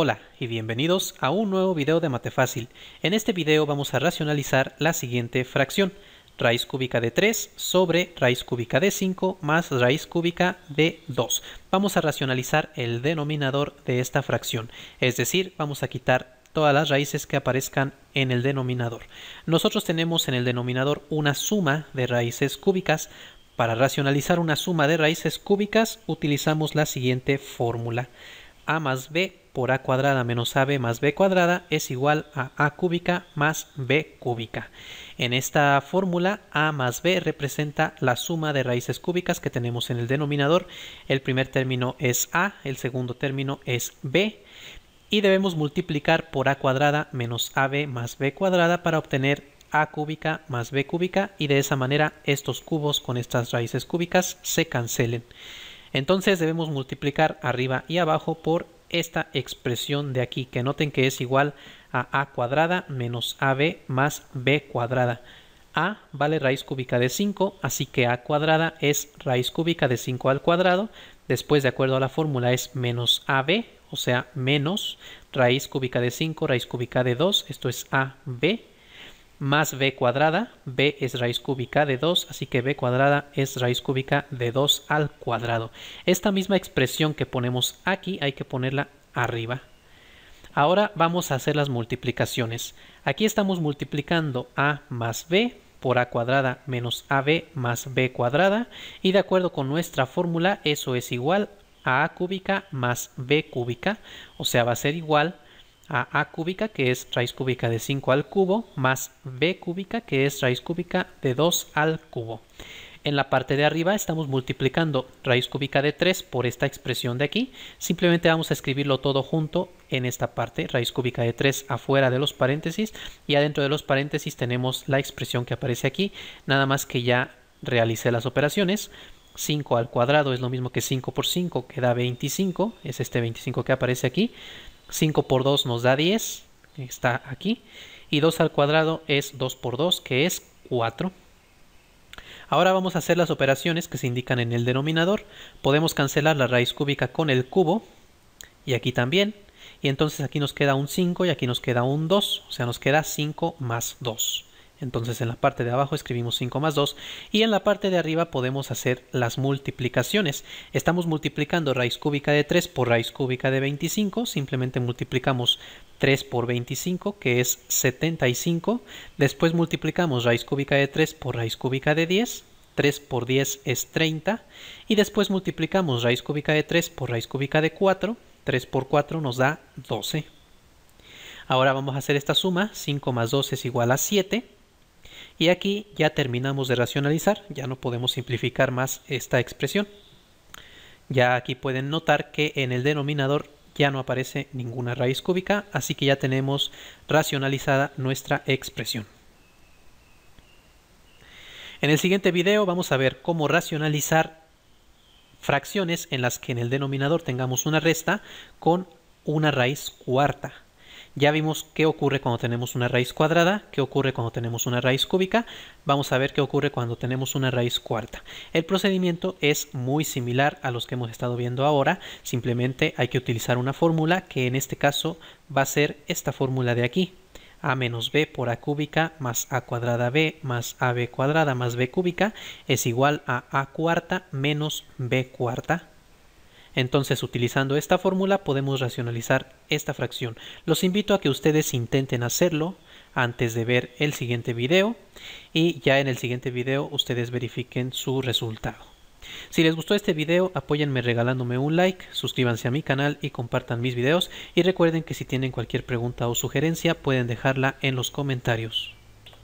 Hola y bienvenidos a un nuevo video de Mate Fácil. En este video vamos a racionalizar la siguiente fracción. Raíz cúbica de 3 sobre raíz cúbica de 5 más raíz cúbica de 2. Vamos a racionalizar el denominador de esta fracción. Es decir, vamos a quitar todas las raíces que aparezcan en el denominador. Nosotros tenemos en el denominador una suma de raíces cúbicas. Para racionalizar una suma de raíces cúbicas utilizamos la siguiente fórmula a más b por a cuadrada menos ab más b cuadrada es igual a a cúbica más b cúbica. En esta fórmula, a más b representa la suma de raíces cúbicas que tenemos en el denominador. El primer término es a, el segundo término es b, y debemos multiplicar por a cuadrada menos ab más b cuadrada para obtener a cúbica más b cúbica y de esa manera estos cubos con estas raíces cúbicas se cancelen. Entonces debemos multiplicar arriba y abajo por esta expresión de aquí, que noten que es igual a a cuadrada menos ab más b cuadrada. a vale raíz cúbica de 5, así que a cuadrada es raíz cúbica de 5 al cuadrado. Después, de acuerdo a la fórmula, es menos ab, o sea, menos raíz cúbica de 5, raíz cúbica de 2, esto es ab más b cuadrada, b es raíz cúbica de 2, así que b cuadrada es raíz cúbica de 2 al cuadrado. Esta misma expresión que ponemos aquí hay que ponerla arriba. Ahora vamos a hacer las multiplicaciones. Aquí estamos multiplicando a más b por a cuadrada menos ab más b cuadrada y de acuerdo con nuestra fórmula eso es igual a a cúbica más b cúbica, o sea va a ser igual a a a cúbica, que es raíz cúbica de 5 al cubo, más b cúbica, que es raíz cúbica de 2 al cubo. En la parte de arriba estamos multiplicando raíz cúbica de 3 por esta expresión de aquí. Simplemente vamos a escribirlo todo junto en esta parte, raíz cúbica de 3 afuera de los paréntesis. Y adentro de los paréntesis tenemos la expresión que aparece aquí, nada más que ya realicé las operaciones. 5 al cuadrado es lo mismo que 5 por 5, que da 25, es este 25 que aparece aquí. 5 por 2 nos da 10, está aquí. Y 2 al cuadrado es 2 por 2, que es 4. Ahora vamos a hacer las operaciones que se indican en el denominador. Podemos cancelar la raíz cúbica con el cubo, y aquí también. Y entonces aquí nos queda un 5 y aquí nos queda un 2, o sea, nos queda 5 más 2. Entonces en la parte de abajo escribimos 5 más 2 y en la parte de arriba podemos hacer las multiplicaciones. Estamos multiplicando raíz cúbica de 3 por raíz cúbica de 25, simplemente multiplicamos 3 por 25 que es 75, después multiplicamos raíz cúbica de 3 por raíz cúbica de 10, 3 por 10 es 30 y después multiplicamos raíz cúbica de 3 por raíz cúbica de 4, 3 por 4 nos da 12. Ahora vamos a hacer esta suma, 5 más 2 es igual a 7, y aquí ya terminamos de racionalizar, ya no podemos simplificar más esta expresión. Ya aquí pueden notar que en el denominador ya no aparece ninguna raíz cúbica, así que ya tenemos racionalizada nuestra expresión. En el siguiente video vamos a ver cómo racionalizar fracciones en las que en el denominador tengamos una resta con una raíz cuarta. Ya vimos qué ocurre cuando tenemos una raíz cuadrada, qué ocurre cuando tenemos una raíz cúbica, vamos a ver qué ocurre cuando tenemos una raíz cuarta. El procedimiento es muy similar a los que hemos estado viendo ahora, simplemente hay que utilizar una fórmula que en este caso va a ser esta fórmula de aquí, a menos b por a cúbica más a cuadrada b más ab cuadrada más b cúbica es igual a a cuarta menos b cuarta entonces, utilizando esta fórmula podemos racionalizar esta fracción. Los invito a que ustedes intenten hacerlo antes de ver el siguiente video y ya en el siguiente video ustedes verifiquen su resultado. Si les gustó este video, apóyenme regalándome un like, suscríbanse a mi canal y compartan mis videos y recuerden que si tienen cualquier pregunta o sugerencia pueden dejarla en los comentarios.